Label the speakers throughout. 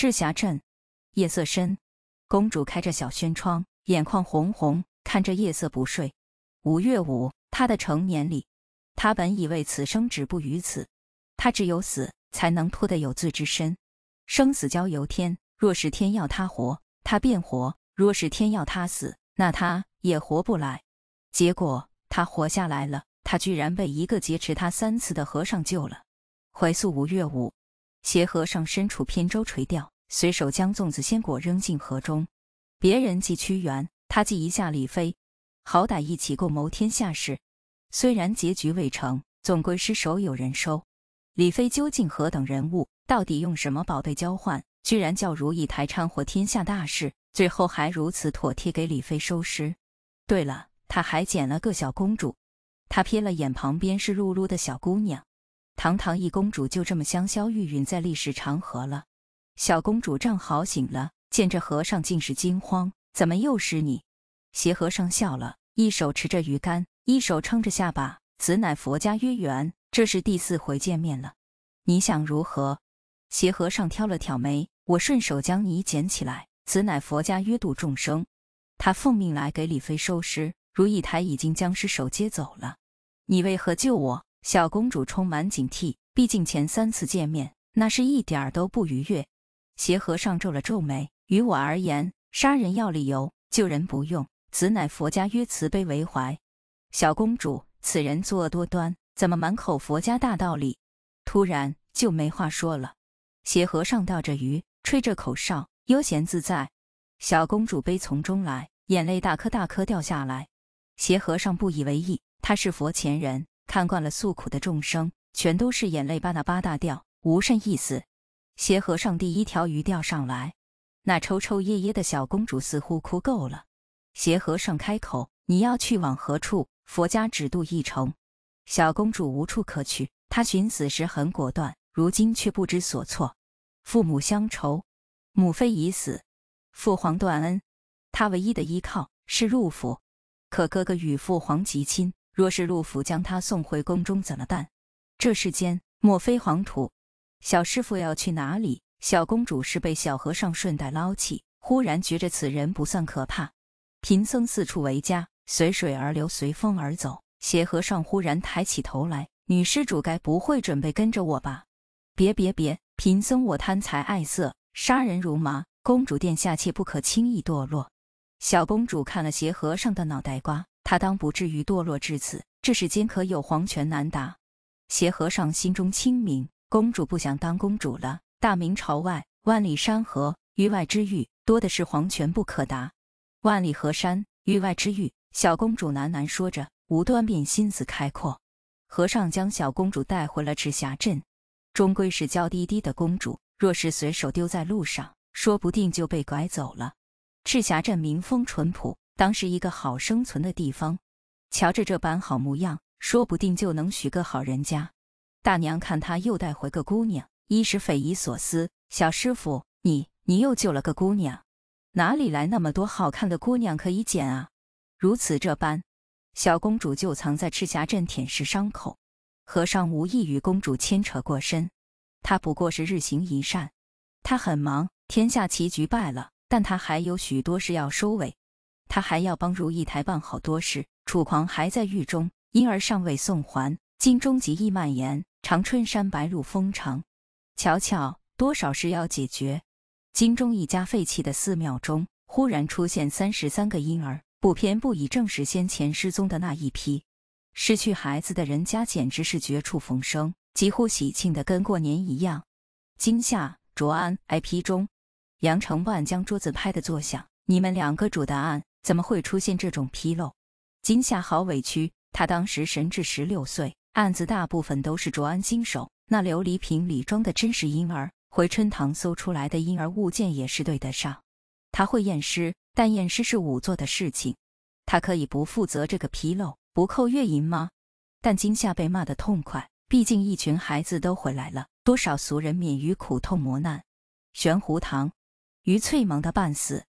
Speaker 1: 赤霞镇，夜色深，公主开着小轩窗，眼眶红红，看着夜色不睡。五月五，她的成年礼，他本以为此生止步于此，他只有死才能脱得有罪之身。生死交由天，若是天要他活，他便活；若是天要他死，那他也活不来。结果他活下来了，他居然被一个劫持他三次的和尚救了。怀素五月五，协和上，身处扁舟垂钓，随手将粽子、鲜果扔进河中。别人祭屈原，他祭一下李飞，好歹一起共谋天下事。虽然结局未成，总归失手有人收。李飞究竟何等人物？到底用什么宝贝交换？居然叫如意台掺和天下大事，最后还如此妥帖给李飞收尸。对了，他还捡了个小公主。他瞥了眼旁边湿漉漉的小姑娘。堂堂一公主就这么香消玉殒在历史长河了。小公主正好醒了，见这和尚竟是惊慌，怎么又是你？邪和尚笑了，一手持着鱼竿，一手撑着下巴，此乃佛家约缘，这是第四回见面了。你想如何？邪和尚挑了挑眉，我顺手将你捡起来，此乃佛家约渡众生。他奉命来给李妃收尸，如意台已经将尸首接走了。你为何救我？小公主充满警惕，毕竟前三次见面那是一点儿都不愉悦。邪和尚皱了皱眉：“于我而言，杀人要理由，救人不用，此乃佛家曰慈悲为怀。”小公主：“此人作恶多端，怎么满口佛家大道理？”突然就没话说了。邪和尚钓着鱼，吹着口哨，悠闲自在。小公主悲从中来，眼泪大颗大颗掉下来。邪和尚不以为意，他是佛前人。看惯了诉苦的众生，全都是眼泪吧嗒吧嗒掉，无甚意思。协和尚第一条鱼钓上来，那抽抽噎噎的小公主似乎哭够了。协和尚开口：“你要去往何处？佛家只渡一程。”小公主无处可去，她寻死时很果断，如今却不知所措。父母相仇，母妃已死，父皇断恩，她唯一的依靠是入府。可哥哥与父皇极亲。若是陆府将他送回宫中怎么办？这世间莫非黄土？小师傅要去哪里？小公主是被小和尚顺带捞起。忽然觉着此人不算可怕。贫僧四处为家，随水而流，随风而走。邪和尚忽然抬起头来：“女施主该不会准备跟着我吧？”别别别！贫僧我贪财爱色，杀人如麻。公主殿下切不可轻易堕落。小公主看了邪和尚的脑袋瓜。他当不至于堕落至此，这世间可有黄泉难达？邪和尚心中清明，公主不想当公主了。大明朝外，万里山河，域外之域多的是黄泉不可达。万里河山，域外之域。小公主喃喃说着，无端便心思开阔。和尚将小公主带回了赤霞镇，终归是娇滴滴的公主，若是随手丢在路上，说不定就被拐走了。赤霞镇民风淳朴。当是一个好生存的地方，瞧着这般好模样，说不定就能许个好人家。大娘看他又带回个姑娘，一时匪夷所思。小师傅，你你又救了个姑娘，哪里来那么多好看的姑娘可以捡啊？如此这般，小公主就藏在赤霞镇舔舐伤口。和尚无意与公主牵扯过深，他不过是日行一善。他很忙，天下棋局败了，但他还有许多事要收尾。他还要帮如意台办好多事，楚狂还在狱中，婴儿尚未送还。京中极意蔓延，长春山白露风长。瞧瞧，多少事要解决！京中一家废弃的寺庙中，忽然出现三十三个婴儿，不偏不倚，正是先前失踪的那一批。失去孩子的人家简直是绝处逢生，几乎喜庆的跟过年一样。今夏卓安 IP 中，杨成万将桌子拍得作响：“你们两个主答案。”怎么会出现这种纰漏？金夏好委屈，他当时神智十六岁，案子大部分都是卓安经手。那琉璃瓶里装的真实婴儿，回春堂搜出来的婴儿物件也是对得上。他会验尸，但验尸是仵作的事情，他可以不负责这个纰漏，不扣月银吗？但金夏被骂得痛快，毕竟一群孩子都回来了，多少俗人免于苦痛磨难。玄湖堂，于翠忙得半死。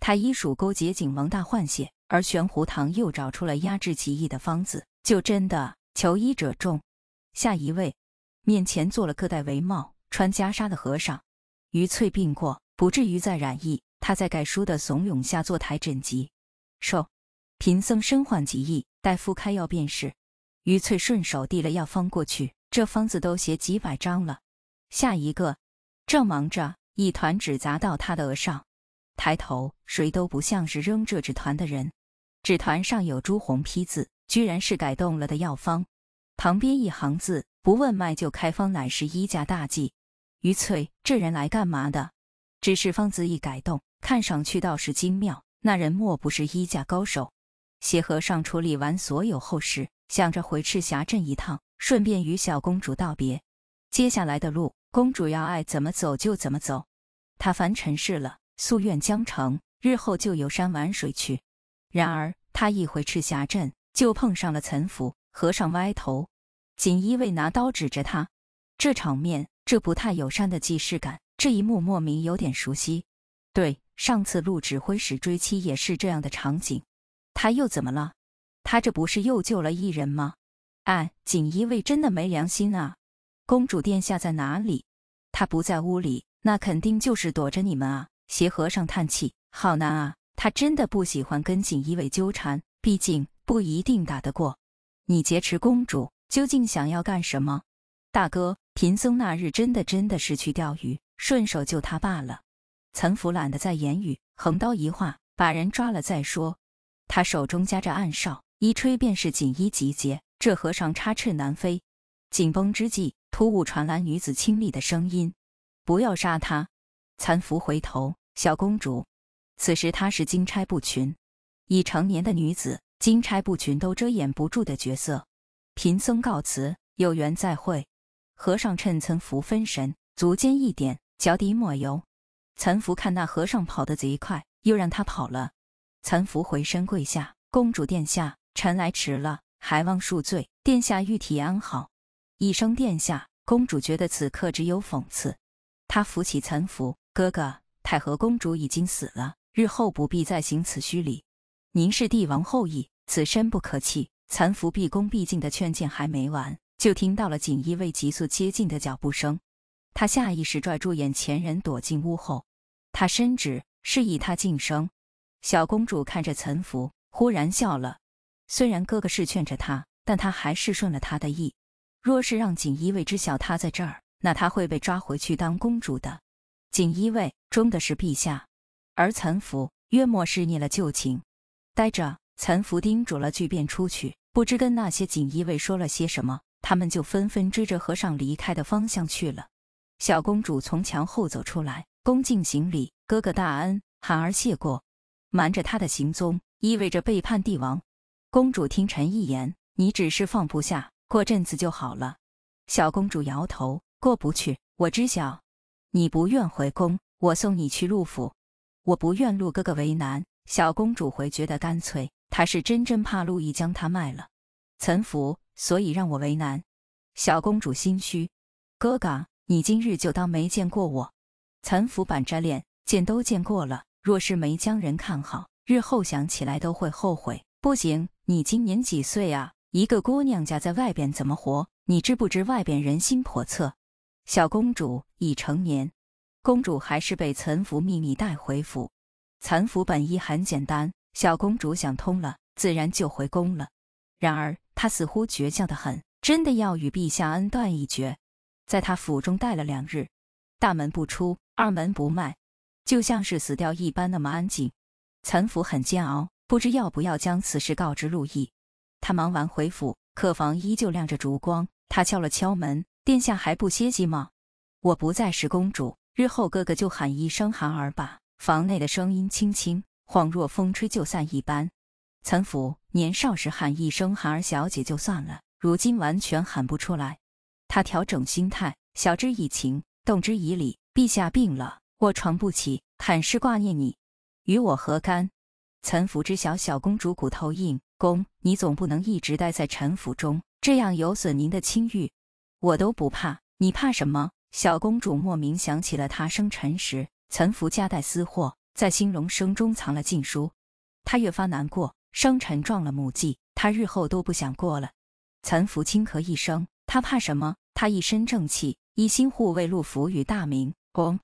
Speaker 1: 他医术勾结景王大换血，而玄壶堂又找出了压制其意的方子。就真的求医者众。下一位，面前坐了个戴帷帽、穿袈裟的和尚。余翠病过，不至于再染疫。他在盖叔的怂恿下坐台诊疾。受，贫僧身患疾疫，大夫开药便是。余翠顺手递了药方过去，这方子都写几百张了。下一个，正忙着，一团纸砸到他的额上。抬头，谁都不像是扔这纸团的人。纸团上有朱红批字，居然是改动了的药方。旁边一行字：“不问脉就开方，乃是医家大忌。”余翠，这人来干嘛的？只是方子一改动，看上去倒是精妙。那人莫不是医家高手？协和上处理完所有后事，想着回赤霞镇一趟，顺便与小公主道别。接下来的路，公主要爱怎么走就怎么走。她凡尘世了。夙愿将成，日后就游山玩水去。然而他一回赤霞镇，就碰上了岑府和尚歪头，锦衣卫拿刀指着他，这场面，这不太友善的既视感，这一幕莫名有点熟悉。对，上次陆指挥使追妻也是这样的场景。他又怎么了？他这不是又救了一人吗？哎，锦衣卫真的没良心啊！公主殿下在哪里？他不在屋里，那肯定就是躲着你们啊。邪和尚叹气：“好难啊，他真的不喜欢跟锦衣卫纠缠，毕竟不一定打得过。你劫持公主，究竟想要干什么？”大哥，贫僧那日真的真的是去钓鱼，顺手救他罢了。岑福懒得再言语，横刀一划，把人抓了再说。他手中夹着暗哨，一吹便是锦衣集结，这和尚插翅难飞。紧绷之际，突兀传来女子清丽的声音：“不要杀他！”岑福回头。小公主，此时她是金钗布裙，已成年的女子，金钗布裙都遮掩不住的角色。贫僧告辞，有缘再会。和尚趁岑福分神，足尖一点，脚底抹油。岑福看那和尚跑得贼快，又让他跑了。岑福回身跪下，公主殿下，臣来迟了，还望恕罪。殿下玉体安好。一声殿下，公主觉得此刻只有讽刺。她扶起岑福，哥哥。太和公主已经死了，日后不必再行此虚礼。您是帝王后裔，此身不可弃。岑福毕恭毕敬的劝谏还没完，就听到了锦衣卫急速接近的脚步声。他下意识拽住眼前人，躲进屋后。他伸指示意他晋升。小公主看着岑福，忽然笑了。虽然哥哥是劝着他，但他还是顺了他的意。若是让锦衣卫知晓他在这儿，那他会被抓回去当公主的。锦衣卫忠的是陛下，而岑福约莫是念了旧情。待着岑福叮嘱了句，便出去。不知跟那些锦衣卫说了些什么，他们就纷纷追着和尚离开的方向去了。小公主从墙后走出来，恭敬行礼：“哥哥大恩，孩儿谢过。瞒着他的行踪，意味着背叛帝王。”公主听臣一言：“你只是放不下，过阵子就好了。”小公主摇头：“过不去，我知晓。”你不愿回宫，我送你去陆府。我不愿陆哥哥为难。小公主回觉得干脆，她是真真怕陆毅将她卖了，岑福，所以让我为难。小公主心虚，哥哥，你今日就当没见过我。岑福板着脸，见都见过了，若是没将人看好，日后想起来都会后悔。不行，你今年几岁啊？一个姑娘家在外边怎么活？你知不知外边人心叵测？小公主已成年，公主还是被岑福秘密带回府。岑福本意很简单，小公主想通了，自然就回宫了。然而她似乎倔强的很，真的要与陛下恩断义绝。在她府中待了两日，大门不出，二门不迈，就像是死掉一般那么安静。岑福很煎熬，不知要不要将此事告知陆绎。他忙完回府，客房依旧亮着烛光，他敲了敲门。殿下还不歇息吗？我不再是公主，日后哥哥就喊一声寒儿吧。房内的声音轻轻，恍若风吹就散一般。岑府年少时喊一声寒儿小姐就算了，如今完全喊不出来。他调整心态，晓之以情，动之以理。陛下病了，我床不起，很是挂念你，与我何干？岑府知晓小公主骨头硬，公你总不能一直待在臣府中，这样有损您的清誉。我都不怕，你怕什么？小公主莫名想起了她生辰时，岑福夹带私货，在兴荣声中藏了禁书。她越发难过，生辰撞了母忌，她日后都不想过了。岑福轻咳一声，他怕什么？他一身正气，一心护卫陆府与大明。宫。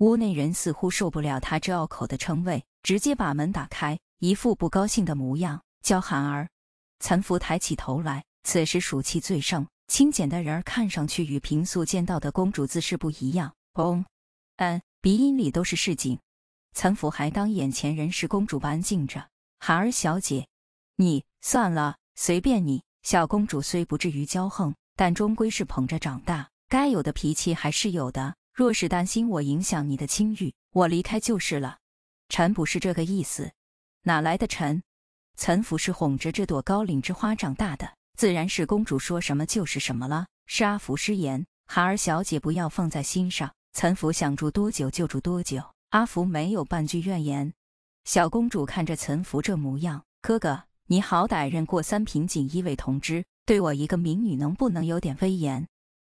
Speaker 1: 屋内人似乎受不了他这拗口的称谓，直接把门打开，一副不高兴的模样。叫寒儿。岑福抬起头来，此时暑气最盛。清简的人儿看上去与平素见到的公主姿势不一样，哦，嗯，鼻音里都是市井。岑府还当眼前人是公主般敬着，孩儿小姐，你算了，随便你。小公主虽不至于骄横，但终归是捧着长大，该有的脾气还是有的。若是担心我影响你的清誉，我离开就是了。臣不是这个意思，哪来的臣？岑府是哄着这朵高岭之花长大的。自然是公主说什么就是什么了。是阿福失言，孩儿小姐不要放在心上。岑福想住多久就住多久。阿福没有半句怨言。小公主看着岑福这模样，哥哥，你好歹认过三品锦衣卫同知，对我一个民女能不能有点威严？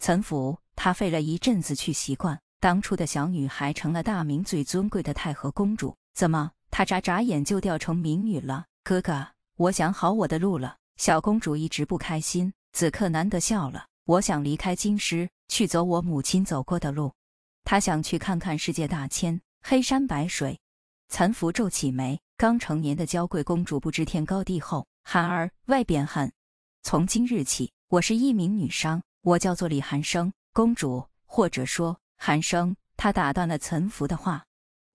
Speaker 1: 岑福他费了一阵子去习惯，当初的小女孩成了大明最尊贵的太和公主，怎么她眨眨眼就掉成民女了？哥哥，我想好我的路了。小公主一直不开心，此刻难得笑了。我想离开京师，去走我母亲走过的路。她想去看看世界大千，黑山白水。岑福皱起眉，刚成年的娇贵公主不知天高地厚。寒儿，外边喊。从今日起，我是一名女商，我叫做李寒生，公主或者说寒生。他打断了岑福的话。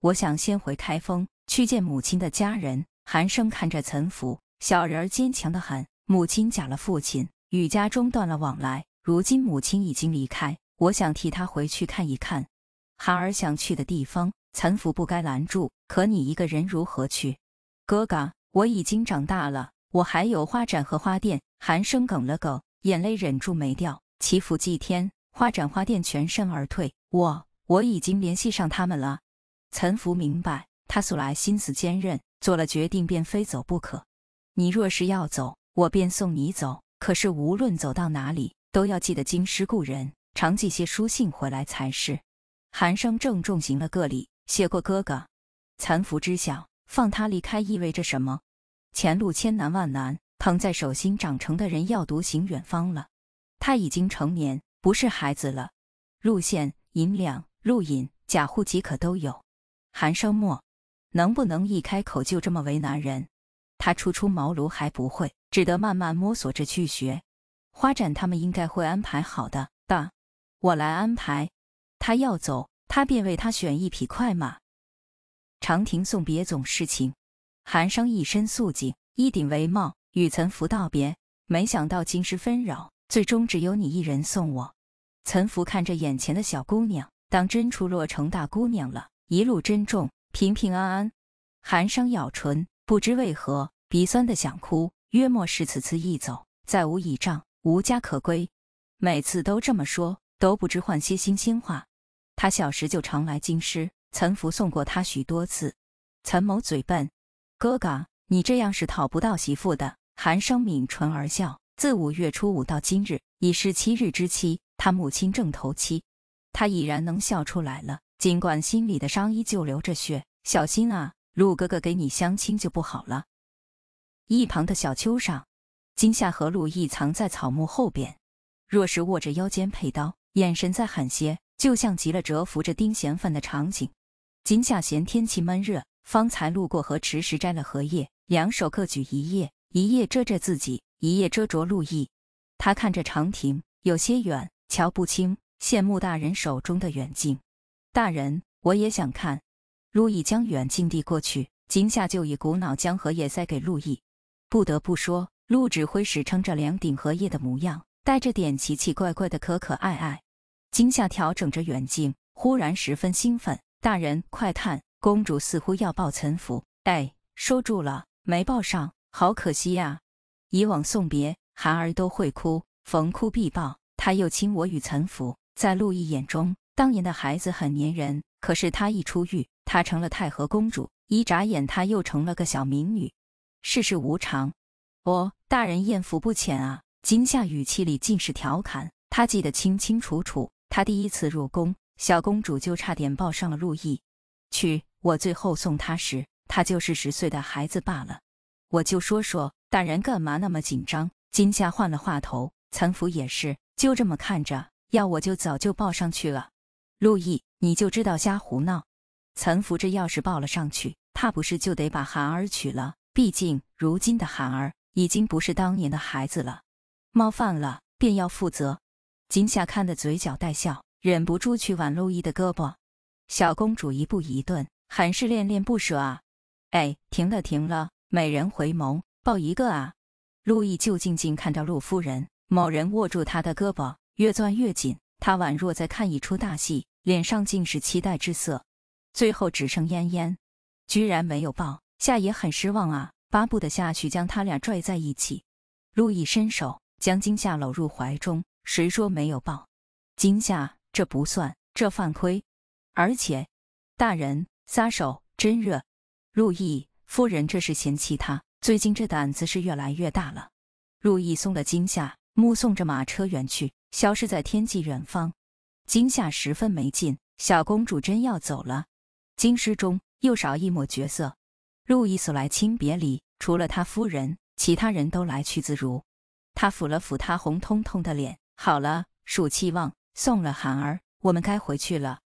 Speaker 1: 我想先回开封，去见母亲的家人。寒生看着岑福，小人儿坚强的喊。母亲假了，父亲与家中断了往来。如今母亲已经离开，我想替他回去看一看。孩儿想去的地方，岑福不该拦住。可你一个人如何去？哥哥，我已经长大了，我还有花展和花店。寒生哽了哽，眼泪忍住没掉。祈福祭天，花展花店全身而退。我我已经联系上他们了。岑福明白，他素来心思坚韧，做了决定便非走不可。你若是要走。我便送你走，可是无论走到哪里，都要记得京师故人，常寄些书信回来才是。韩生郑重行了个礼，谢过哥哥。残福知晓，放他离开意味着什么？前路千难万难，捧在手心长成的人要独行远方了。他已经成年，不是孩子了。路线、银两、路引、假户籍可都有。韩生默，能不能一开口就这么为难人？他初出茅庐还不会，只得慢慢摸索着去学。花展他们应该会安排好的大，我来安排。他要走，他便为他选一匹快马。长亭送别总是情。寒商一身素净，一顶帷帽，与岑福道别。没想到今师纷扰，最终只有你一人送我。岑福看着眼前的小姑娘，当真出落成大姑娘了。一路珍重，平平安安。寒商咬唇。不知为何，鼻酸的想哭。约莫是此次一走，再无倚仗，无家可归。每次都这么说，都不知换些新鲜话。他小时就常来京师，岑福送过他许多次。岑某嘴笨，哥哥，你这样是讨不到媳妇的。韩生抿唇而笑。自五月初五到今日，已是七日之期。他母亲正头七，他已然能笑出来了。尽管心里的伤依旧流着血。小心啊。陆哥哥给你相亲就不好了。一旁的小丘上，今夏和陆毅藏在草木后边，若是握着腰间佩刀，眼神再狠些，就像极了蛰伏着丁嫌犯的场景。今夏嫌天气闷热，方才路过河池时摘了荷叶，两手各举一叶，一叶遮着自己，一叶遮着陆毅。他看着长亭，有些远，瞧不清，羡慕大人手中的远镜。大人，我也想看。陆毅将远镜递过去，今夏就一股脑将荷叶塞给陆毅。不得不说，陆指挥使撑着两顶荷叶的模样，带着点奇奇怪怪的可可爱爱。今夏调整着远近，忽然十分兴奋：“大人，快看，公主似乎要抱岑福！”哎，收住了，没抱上，好可惜呀。以往送别，孩儿都会哭，逢哭必抱，他又亲我与岑福。在陆毅眼中，当年的孩子很粘人。可是她一出狱，她成了太和公主；一眨眼，她又成了个小民女。世事无常，哦，大人艳福不浅啊！金夏语气里尽是调侃。她记得清清楚楚，她第一次入宫，小公主就差点抱上了陆毅。去，我最后送她时，她就是十岁的孩子罢了。我就说说，大人干嘛那么紧张？金夏换了话头，岑福也是就这么看着，要我就早就抱上去了。陆毅你就知道瞎胡闹，岑扶着钥匙抱了上去，怕不是就得把涵儿娶了。毕竟如今的涵儿已经不是当年的孩子了，冒犯了便要负责。金夏看得嘴角带笑，忍不住去挽陆毅的胳膊。小公主一步一顿，很是恋恋不舍啊！哎，停了，停了。美人回眸，抱一个啊。陆毅就静静看着陆夫人，某人握住她的胳膊，越攥越紧。他宛若在看一出大戏。脸上尽是期待之色，最后只剩嫣嫣，居然没有抱夏爷很失望啊，巴不得下去将他俩拽在一起。陆毅伸手将金夏搂入怀中，谁说没有抱？金夏这不算，这犯规。而且，大人撒手，真热。陆毅，夫人这是嫌弃他，最近这胆子是越来越大了。陆毅松了金夏，目送着马车远去，消失在天际远方。今夏十分没劲，小公主真要走了，京师中又少一抹角色。路易所来亲别离，除了他夫人，其他人都来去自如。他抚了抚他红彤彤的脸，好了，暑气旺，送了寒儿，我们该回去了。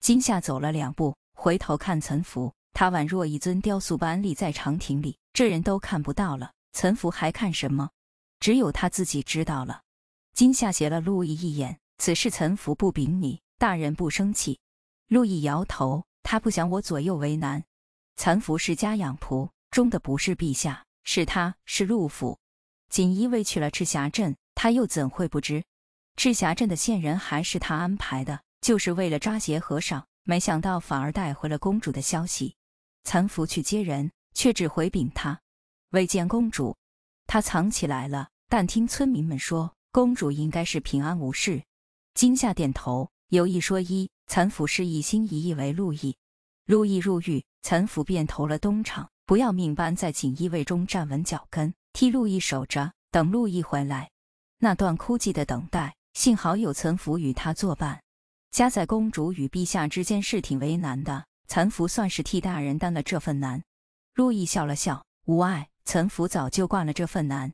Speaker 1: 今夏走了两步，回头看岑福，他宛若一尊雕塑般立在长亭里，这人都看不到了，岑福还看什么？只有他自己知道了。今夏斜了路易一眼。此事岑福不禀你，大人不生气。陆毅摇头，他不想我左右为难。岑福是家养仆，忠的不是陛下，是他是陆府。锦衣卫去了赤霞镇，他又怎会不知？赤霞镇的线人还是他安排的，就是为了抓邪和尚。没想到反而带回了公主的消息。岑福去接人，却只回禀他，未见公主，他藏起来了。但听村民们说，公主应该是平安无事。惊吓点头，有一说一，岑福是一心一意为陆绎。陆绎入狱，岑福便投了东厂，不要命般在锦衣卫中站稳脚跟，替陆绎守着，等陆绎回来。那段枯寂的等待，幸好有岑福与他作伴。夹在公主与陛下之间是挺为难的，岑福算是替大人担了这份难。陆绎笑了笑，无碍，岑福早就挂了这份难。